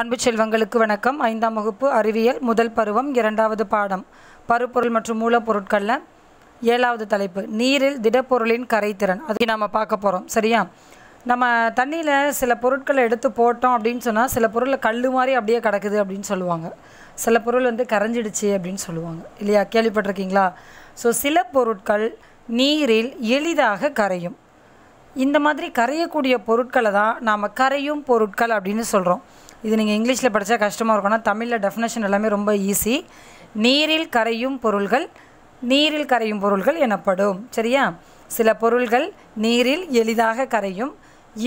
அன்பு செல்வங்களுக்கு வணக்கம் ஐந்தாம் வகுப்பு அறிவியல் முதல் பருவம் இரண்டாவது பாடம் பருப்பொருள் மற்றும் மூலப்பொருட்களில் ஏழாவது தலைப்பு நீரில் திடப்பொருளின் கரைத்திறன் அதை நாம் பார்க்க போகிறோம் சரியா நம்ம தண்ணியில் சில பொருட்களை எடுத்து போட்டோம் அப்படின்னு சொன்னால் சில பொருளை கல் மாதிரி அப்படியே கிடக்குது அப்படின்னு சொல்லுவாங்க சில பொருள் வந்து கரைஞ்சிடுச்சு அப்படின்னு சொல்லுவாங்க இல்லையா கேள்விப்பட்டிருக்கீங்களா ஸோ சில பொருட்கள் நீரில் எளிதாக கரையும் இந்த மாதிரி கரையக்கூடிய பொருட்களை தான் நாம் கரையும் பொருட்கள் அப்படின்னு சொல்கிறோம் இது நீங்கள் இங்கிலீஷில் படித்தா கஷ்டமாக இருக்கும்னா தமிழில் டெஃபினேஷன் எல்லாமே ரொம்ப ஈஸி நீரில் கரையும் பொருள்கள் நீரில் கரையும் பொருள்கள் எனப்படும் சரியா சில பொருள்கள் நீரில் எளிதாக கரையும்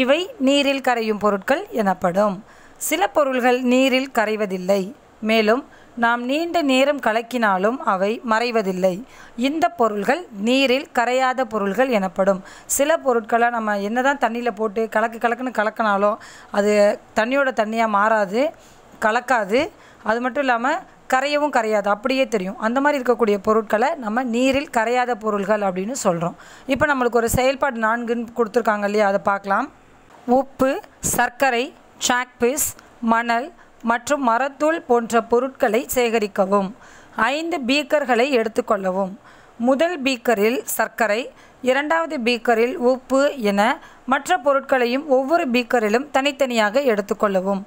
இவை நீரில் கரையும் பொருட்கள் எனப்படும் சில பொருள்கள் நீரில் கரைவதில்லை மேலும் நாம் நீண்ட நேரம் கலக்கினாலும் அவை மறைவதில்லை இந்த பொருள்கள் நீரில் கரையாத பொருள்கள் எனப்படும் சில பொருட்களை நம்ம என்ன தான் தண்ணியில் போட்டு கலக்கு கலக்குன்னு கலக்கினாலும் அது தண்ணியோட தண்ணியாக மாறாது கலக்காது அது மட்டும் இல்லாமல் கரையவும் கரையாது அப்படியே தெரியும் அந்த மாதிரி இருக்கக்கூடிய பொருட்களை நம்ம நீரில் கரையாத பொருள்கள் அப்படின்னு சொல்கிறோம் இப்போ நம்மளுக்கு ஒரு செயல்பாடு நான்குன்னு கொடுத்துருக்காங்க இல்லையா அதை பார்க்கலாம் உப்பு சர்க்கரை சாக்பிஸ் மணல் மற்றும் மரத்தூள் போன்ற பொருட்களை சேகரிக்கவும் ஐந்து பீக்கர்களை எடுத்துக்கொள்ளவும் முதல் பீக்கரில் சர்க்கரை இரண்டாவது பீக்கரில் உப்பு என மற்ற பொருட்களையும் ஒவ்வொரு பீக்கரிலும் தனித்தனியாக எடுத்துக்கொள்ளவும்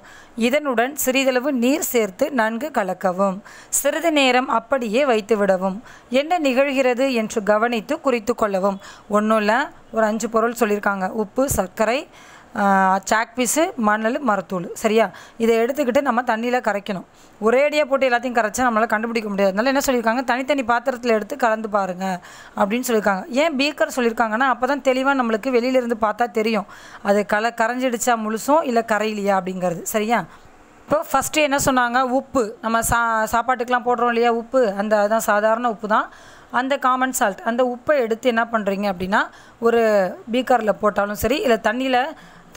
இதனுடன் சிறிதளவு நீர் சேர்த்து நன்கு கலக்கவும் சிறிது நேரம் அப்படியே வைத்துவிடவும் என்ன நிகழ்கிறது என்று கவனித்து குறித்து கொள்ளவும் ஒன்றும் ஒரு அஞ்சு பொருள் சொல்லியிருக்காங்க உப்பு சர்க்கரை சாக் பீஸு மணல் மரத்தூள் சரியா இதை எடுத்துக்கிட்டு நம்ம தண்ணியில் கரைக்கணும் ஒரேடியாக போட்டு எல்லாத்தையும் கரைச்சா நம்மளால் கண்டுபிடிக்க முடியாது அதனால் என்ன சொல்லியிருக்காங்க தனித்தனி பாத்திரத்தில் எடுத்து கலந்து பாருங்கள் அப்படின்னு சொல்லியிருக்காங்க ஏன் பீக்கர் சொல்லியிருக்காங்கன்னா அப்போ தான் தெளிவாக நம்மளுக்கு வெளியிலேருந்து பார்த்தா தெரியும் அது கல கரைஞ்சிடுச்சா முழுசும் இல்லை கரையிலையா அப்படிங்கிறது சரியா இப்போ ஃபஸ்ட்டு என்ன சொன்னாங்க உப்பு நம்ம சா சாப்பாட்டுக்கெலாம் போடுறோம் இல்லையா உப்பு அந்த அதுதான் சாதாரண உப்பு தான் அந்த காமன் சால்ட் அந்த உப்பை எடுத்து என்ன பண்ணுறீங்க அப்படின்னா ஒரு பீக்கரில் போட்டாலும் சரி இல்லை தண்ணியில்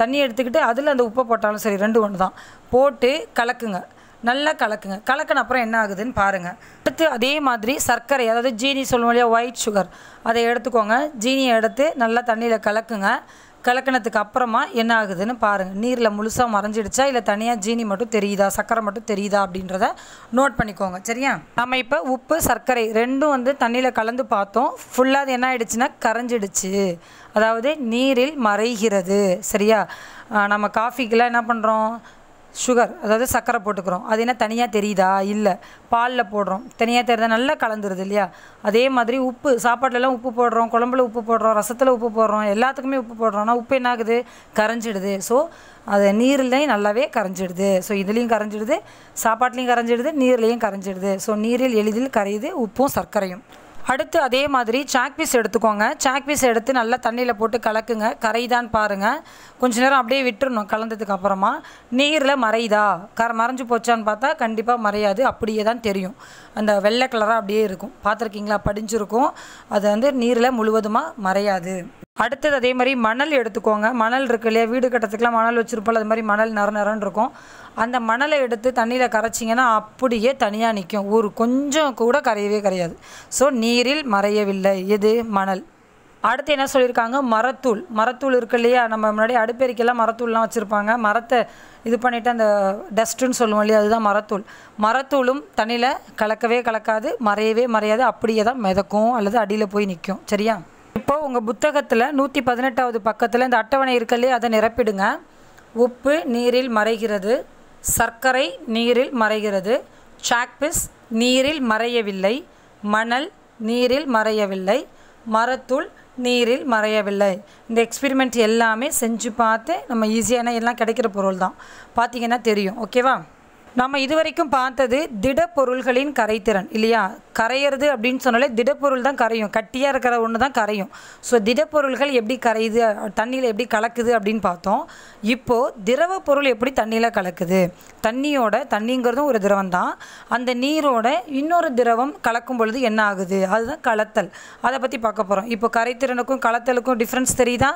தண்ணி எடுத்துக்கிட்டு அதில் அந்த உப்பை போட்டாலும் சரி ரெண்டு ஒன்று தான் போட்டு கலக்குங்க நல்லா கலக்குங்க கலக்கின அப்புறம் என்ன ஆகுதுன்னு பாருங்கள் அடுத்து அதே மாதிரி சர்க்கரை அதாவது ஜீனி சொல்லுவோம் இல்லையா ஒயிட் சுகர் அதை எடுத்துக்கோங்க ஜீனியை எடுத்து நல்லா தண்ணியில் கலக்குங்க கலக்கினத்துக்கு அப்புறமா என்ன ஆகுதுன்னு பாருங்கள் நீரில் முழுசாக மறைஞ்சிடுச்சா இல்லை தனியாக ஜீனி மட்டும் தெரியுதா சர்க்கரை மட்டும் தெரியுதா அப்படின்றத நோட் பண்ணிக்கோங்க சரியா நம்ம இப்போ உப்பு சர்க்கரை ரெண்டும் வந்து தண்ணியில் கலந்து பார்த்தோம் ஃபுல்லாக அது என்ன ஆகிடுச்சுன்னா கரைஞ்சிடுச்சு அதாவது நீரில் மறைகிறது சரியா நம்ம காஃபிக்கெலாம் என்ன பண்ணுறோம் சுகர் அதாவது சர்க்கரை போட்டுக்கிறோம் அது என்ன தனியாக தெரியுதா இல்லை பாலில் போடுறோம் தனியாக தெரியுதா நல்லா கலந்துருது இல்லையா அதே மாதிரி உப்பு சாப்பாட்டிலலாம் உப்பு போடுறோம் குழம்புல உப்பு போடுறோம் ரசத்தில் உப்பு போடுறோம் எல்லாத்துக்குமே உப்பு போடுறோம் ஆனால் உப்பு என்ன ஆகுது கரைஞ்சிடுது ஸோ அது நீர்லையும் நல்லாவே கரைஞ்சிடுது ஸோ இதுலேயும் கரைஞ்சிடுது சாப்பாட்லேயும் கரைஞ்சிடுது நீர்லேயும் கரைஞ்சிடுது ஸோ நீரில் எளிதில் கரையுது உப்பும் சர்க்கரையும் அடுத்து அதே மாதிரி சாக் பீஸ் எடுத்துக்கோங்க சாக் பீஸ் எடுத்து நல்லா தண்ணியில் போட்டு கலக்குங்க கரையுதான்னு பாருங்கள் கொஞ்ச நேரம் அப்படியே விட்டுருணும் கலந்ததுக்கு அப்புறமா நீரில் மறையுதா கர மறைஞ்சு போச்சான்னு பார்த்தா கண்டிப்பாக மறையாது அப்படியே தான் தெரியும் அந்த வெள்ளை கலராக அப்படியே இருக்கும் பார்த்துருக்கீங்களா படிஞ்சிருக்கும் அது வந்து நீரில் முழுவதுமாக மறையாது அடுத்தது அதே மாதிரி மணல் எடுத்துக்கோங்க மணல் இருக்கு இல்லையா வீடு கட்டத்துக்கெலாம் மணல் வச்சுருப்போம் அது மாதிரி மணல் நிற நரன்னு இருக்கும் அந்த மணலை எடுத்து தண்ணியில் கரைச்சிங்கன்னா அப்படியே தனியாக நிற்கும் ஊர் கொஞ்சம் கூட கரையவே கரையாது ஸோ நீரில் மறையவில்லை எது மணல் அடுத்து என்ன சொல்லியிருக்காங்க மரத்தூள் மரத்தூள் இருக்கு இல்லையா நம்ம முன்னாடி அடுப்பெருக்கெல்லாம் மரத்தூள்லாம் வச்சுருப்பாங்க மரத்தை இது பண்ணிவிட்டு அந்த டஸ்ட்டுன்னு சொல்லுவோம் இல்லையா அதுதான் மரத்தூள் மரத்தூளும் தண்ணியில் கலக்கவே கலக்காது மறையவே மறையாது அப்படியே தான் மிதக்கும் அல்லது அடியில் போய் நிற்கும் சரியா இப்போ உங்கள் புத்தகத்தில் நூற்றி பதினெட்டாவது பக்கத்தில் இந்த அட்டவணை இருக்கலையே அதை நிரப்பிடுங்க உப்பு நீரில் மறைகிறது சர்க்கரை நீரில் மறைகிறது சாக்பிஸ் நீரில் மறையவில்லை மணல் நீரில் மறையவில்லை மரத்தூள் நீரில் மறையவில்லை இந்த எக்ஸ்பிரிமெண்ட் எல்லாமே செஞ்சு பார்த்து நம்ம ஈஸியான எல்லாம் கிடைக்கிற பொருள் தான் பார்த்தீங்கன்னா தெரியும் ஓகேவா நம்ம இதுவரைக்கும் பார்த்தது திடப்பொருள்களின் கரைத்திறன் இல்லையா கரையிறது அப்படின்னு சொன்னாலே திடப்பொருள் தான் கரையும் கட்டியாக இருக்கிற ஒன்று தான் கரையும் ஸோ திடப்பொருள்கள் எப்படி கரையுது தண்ணியில் எப்படி கலக்குது அப்படின்னு பார்த்தோம் இப்போது திரவ பொருள் எப்படி தண்ணியில் கலக்குது தண்ணியோட தண்ணிங்கிறதும் ஒரு திரவம் தான் அந்த நீரோட இன்னொரு திரவம் கலக்கும் பொழுது என்ன ஆகுது அதுதான் கலத்தல் அதை பற்றி பார்க்க போகிறோம் இப்போ கரைத்திறனுக்கும் கலத்தலுக்கும் டிஃப்ரென்ஸ் தெரியுதா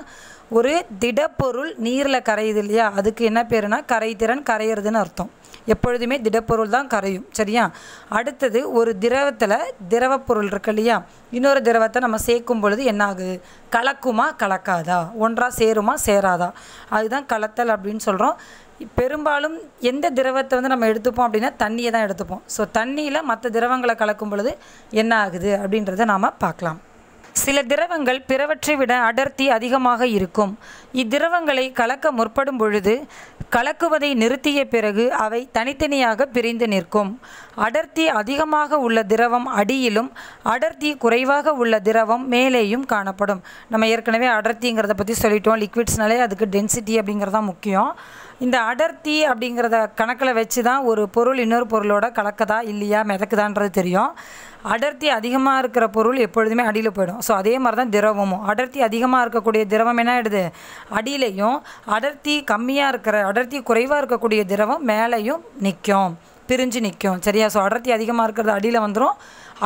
ஒரு திடப்பொருள் நீரில் கரையுது இல்லையா அதுக்கு என்ன பேருனா கரைத்திறன் கரையிறதுன்னு அர்த்தம் எப்பொழுதுமே திடப்பொருள் தான் கரையும் சரியா அடுத்தது ஒரு திரவத்தில் திரவப்பொருள் இருக்கு இல்லையா இன்னொரு திரவத்தை நம்ம சேர்க்கும் பொழுது என்ன ஆகுது கலக்குமா கலக்காதா ஒன்றாக சேருமா சேராதா அதுதான் கலத்தல் அப்படின்னு சொல்கிறோம் பெரும்பாலும் எந்த திரவத்தை வந்து நம்ம எடுத்துப்போம் அப்படின்னா தண்ணியை தான் எடுத்துப்போம் ஸோ தண்ணியில் மற்ற திரவங்களை கலக்கும் பொழுது என்ன ஆகுது அப்படின்றத நாம் பார்க்கலாம் சில திரவங்கள் பிறவற்றை விட அடர்த்தி அதிகமாக இருக்கும் இத்திரவங்களை கலக்க முற்படும் பொழுது கலக்குவதை நிறுத்திய பிறகு அவை தனித்தனியாக பிரிந்து நிற்கும் அடர்த்தி அதிகமாக உள்ள திரவம் அடியிலும் அடர்த்தி குறைவாக உள்ள திரவம் மேலேயும் காணப்படும் நம்ம ஏற்கனவே அடர்த்திங்கிறத பற்றி சொல்லிட்டோம் லிக்விட்ஸ்னாலே அதுக்கு டென்சிட்டி அப்படிங்கிறதான் முக்கியம் இந்த அடர்த்தி அப்படிங்கிறத கணக்கில் வச்சு தான் ஒரு பொருள் இன்னொரு பொருளோட கலக்கதா இல்லையா மிதக்குதான்றது தெரியும் அடர்த்தி அதிகமாக இருக்கிற பொருள் எப்பொழுதுமே அடியில் போயிடும் ஸோ அதே மாதிரி தான் திரவமும் அடர்த்தி அதிகமாக இருக்கக்கூடிய திரவம் என்ன ஆகிடுது அடியிலையும் அடர்த்தி கம்மியாக இருக்கிற அடர்த்தி குறைவாக இருக்கக்கூடிய திரவம் மேலேயும் நிற்கும் பிரிஞ்சு நிற்கும் சரியா ஸோ அடர்த்தி அதிகமாக இருக்கிறது அடியில் வந்துடும்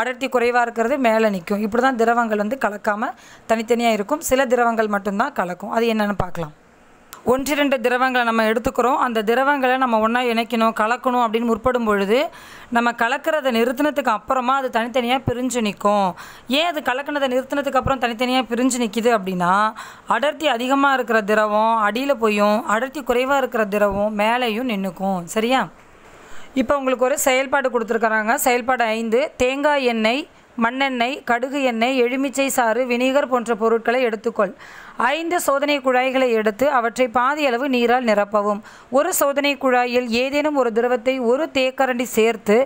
அடர்த்தி குறைவாக இருக்கிறது மேலே நிற்கும் இப்படி தான் திரவங்கள் வந்து கலக்காமல் தனித்தனியாக இருக்கும் சில திரவங்கள் மட்டும்தான் கலக்கும் அது என்னென்னு பார்க்கலாம் ஒன்றிரண்டு திரவங்களை நம்ம எடுத்துக்கிறோம் அந்த திரவங்களை நம்ம ஒன்றா இணைக்கணும் கலக்கணும் அப்படின்னு முற்படும் பொழுது நம்ம கலக்கிறத நிறுத்தினதுக்கு அப்புறமா அது தனித்தனியாக பிரிஞ்சு நிற்கும் ஏன் அது கலக்கினதை நிறுத்தினதுக்கு அப்புறம் தனித்தனியாக பிரிஞ்சு நிற்கிது அப்படின்னா அடர்த்தி அதிகமாக இருக்கிற திரவம் அடியில் போயும் அடர்த்தி குறைவாக இருக்கிற திரவம் மேலேயும் நின்றுக்கும் சரியா இப்போ உங்களுக்கு ஒரு செயல்பாடு கொடுத்துருக்குறாங்க செயல்பாடு ஐந்து தேங்காய் எண்ணெய் மண்ணெண்ணெய் கடுகு எண்ணெய் எலுமிச்சை சாறு வினிகர் போன்ற பொருட்களை எடுத்துக்கொள் ஐந்து சோதனை குழாய்களை எடுத்து அவற்றை பாதியளவு நீரால் நிரப்பவும் ஒரு சோதனை குழாயில் ஏதேனும் ஒரு திரவத்தை ஒரு தேக்கரண்டி சேர்த்து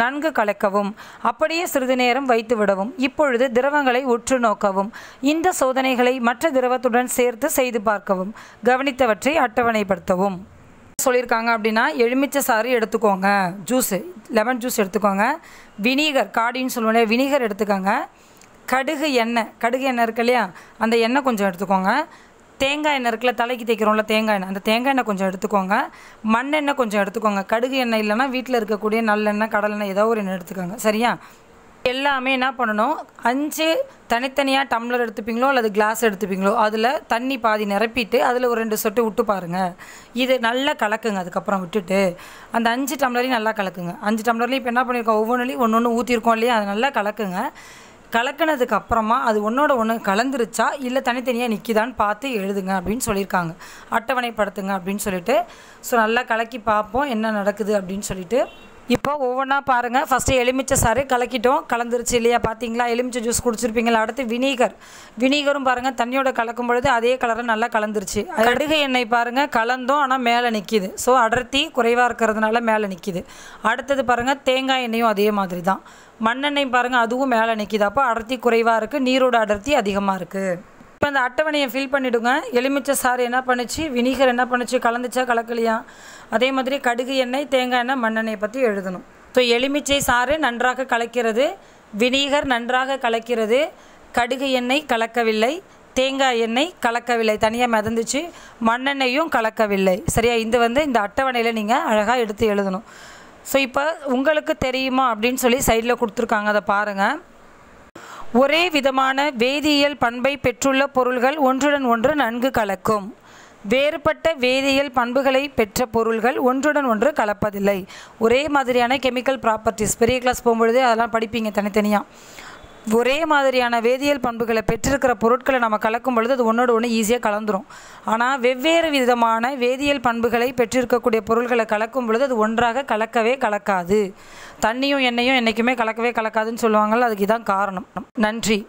நன்கு கலக்கவும் அப்படியே சிறிது நேரம் வைத்து விடவும் இப்பொழுது திரவங்களை உற்று நோக்கவும் இந்த சோதனைகளை மற்ற திரவத்துடன் சேர்த்து செய்து பார்க்கவும் கவனித்தவற்றை அட்டவணைப்படுத்தவும் சொல்லியிருக்காங்க அப்படின்னா எலுமிச்சை சாறு எடுத்துக்கோங்க ஜூஸு லெமன் ஜூஸ் எடுத்துக்கோங்க வினீகர் காடின்னு சொல்லுவோம் வினிகர் வினீகர் எடுத்துக்கோங்க கடுகு எண்ணெய் கடுகு எண்ணெய் இருக்கு இல்லையா அந்த எண்ணெய் கொஞ்சம் எடுத்துக்கோங்க தேங்காய் எண்ணெய் இருக்குல்ல தலைக்கு தேய்க்கிறோம்ல தேங்காய் எண்ணெய் அந்த தேங்காய் எண்ணெய் கொஞ்சம் எடுத்துக்கோங்க மண்ணெண்ணெய் கொஞ்சம் எடுத்துக்கோங்க கடுகு எண்ணெய் இல்லைனா வீட்டில் இருக்கக்கூடிய நல்லெண்ணெய் கடலெண்ணெய் ஏதோ ஒரு எண்ணெய் எடுத்துக்கோங்க சரியா எல்லாமே என்ன பண்ணணும் அஞ்சு தனித்தனியாக டம்ளர் எடுத்துப்பீங்களோ அல்லது கிளாஸ் எடுத்துப்பீங்களோ அதில் தண்ணி பாதி நிரப்பிட்டு அதில் ஒரு ரெண்டு சொட்டு விட்டு பாருங்கள் இது நல்லா கலக்குங்க அதுக்கப்புறம் விட்டுட்டு அந்த அஞ்சு டம்ளரையும் நல்லா கலக்குங்க அஞ்சு டம்ளர்லையும் இப்போ என்ன பண்ணியிருக்கோம் ஒவ்வொன்றுலையும் ஒன்று ஒன்று ஊற்றிருக்கோம் இல்லையா அது நல்லா கலக்குங்க கலக்கினதுக்கு அப்புறமா அது ஒன்றோட ஒன்று கலந்துருச்சா இல்லை தனித்தனியாக நிற்கிதான்னு பார்த்து எழுதுங்க அப்படின்னு சொல்லியிருக்காங்க அட்டவணைப்படுத்துங்க அப்படின்னு சொல்லிட்டு ஸோ நல்லா கலக்கி பார்ப்போம் என்ன நடக்குது அப்படின்னு சொல்லிட்டு இப்போ ஒவ்வொன்றா பாருங்கள் ஃபஸ்ட்டு எலுமிச்சை சாறு கலக்கிட்டோம் கலந்துருச்சு இல்லையா பார்த்தீங்களா எலுமிச்சை ஜூஸ் குடிச்சிருப்பீங்களா அடுத்து வினீகர் வினீகரும் பாருங்கள் தண்ணியோட கலக்கும் பொழுது அதே கலரை நல்லா கலந்துருச்சு கடுகு எண்ணெய் பாருங்கள் கலந்தோம் ஆனால் மேலே நிற்கிது ஸோ அடர்த்தி குறைவாக இருக்கிறதுனால மேலே நிற்கிது அடுத்தது பாருங்கள் தேங்காய் எண்ணெயும் அதே மாதிரி தான் மண்ணெண்ணெய் பாருங்கள் அதுவும் மேலே நிற்கிது அப்போ அடர்த்தி குறைவாக இருக்குது நீரோட அடர்த்தி அதிகமாக இருக்குது இப்போ இந்த அட்டவணையை ஃபில் பண்ணிவிடுங்க எலுமிச்சை சாறு என்ன பண்ணுச்சு வினிகர் என்ன பண்ணுச்சு கலந்துச்சா கலக்கலையா அதே மாதிரி கடுகு எண்ணெய் தேங்காய் எண்ணெய் மண்ணெண்ணெயை பற்றி எழுதணும் ஸோ எலுமிச்சை சாறு நன்றாக கலக்கிறது வினிகர் நன்றாக கலக்கிறது கடுகு எண்ணெய் கலக்கவில்லை தேங்காய் எண்ணெய் கலக்கவில்லை தனியாக மிதந்துச்சு மண்ணெண்ணெயும் கலக்கவில்லை சரியா இது வந்து இந்த அட்டவணையில் நீங்கள் அழகாக எடுத்து எழுதணும் ஸோ இப்போ உங்களுக்கு தெரியுமா அப்படின்னு சொல்லி சைடில் கொடுத்துருக்காங்க அதை பாருங்கள் ஒரே விதமான வேதியியல் பண்பை பெற்றுள்ள பொருள்கள் ஒன்றுடன் ஒன்று நன்கு கலக்கும் வேறுபட்ட வேதியியல் பண்புகளை பெற்ற பொருள்கள் ஒன்றுடன் ஒன்று கலப்பதில்லை ஒரே மாதிரியான கெமிக்கல் ப்ராப்பர்ட்டிஸ் பெரிய கிளாஸ் போகும்பொழுது அதெல்லாம் படிப்பீங்க தனித்தனியாக ஒரே மாதிரியான வேதியியல் பண்புகளை பெற்றிருக்கிற பொருட்களை நம்ம கலக்கும் பொழுது அது ஒன்றோட ஒன்று ஈஸியாக கலந்துரும் ஆனால் வெவ்வேறு விதமான வேதியியல் பண்புகளை பெற்றிருக்கக்கூடிய பொருட்களை கலக்கும் பொழுது அது ஒன்றாக கலக்கவே கலக்காது தண்ணியும் எண்ணெயும் என்றைக்குமே கலக்கவே கலக்காதுன்னு சொல்லுவாங்கள்ல அதுக்கு இதான் காரணம் நன்றி